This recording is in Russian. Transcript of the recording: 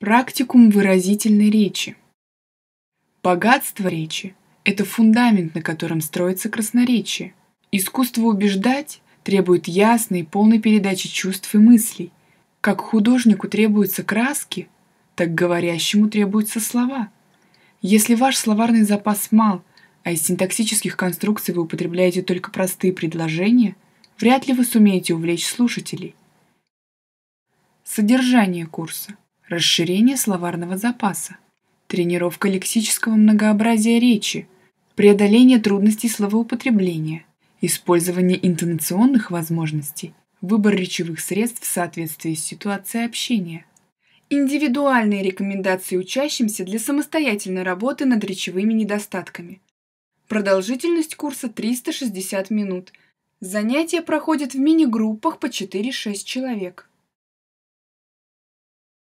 Практикум выразительной речи. Богатство речи – это фундамент, на котором строится красноречие. Искусство убеждать требует ясной и полной передачи чувств и мыслей. Как художнику требуются краски, так говорящему требуются слова. Если ваш словарный запас мал, а из синтаксических конструкций вы употребляете только простые предложения, вряд ли вы сумеете увлечь слушателей. Содержание курса расширение словарного запаса, тренировка лексического многообразия речи, преодоление трудностей словоупотребления, использование интонационных возможностей, выбор речевых средств в соответствии с ситуацией общения, индивидуальные рекомендации учащимся для самостоятельной работы над речевыми недостатками. Продолжительность курса 360 минут. Занятия проходят в мини-группах по 4-6 человек.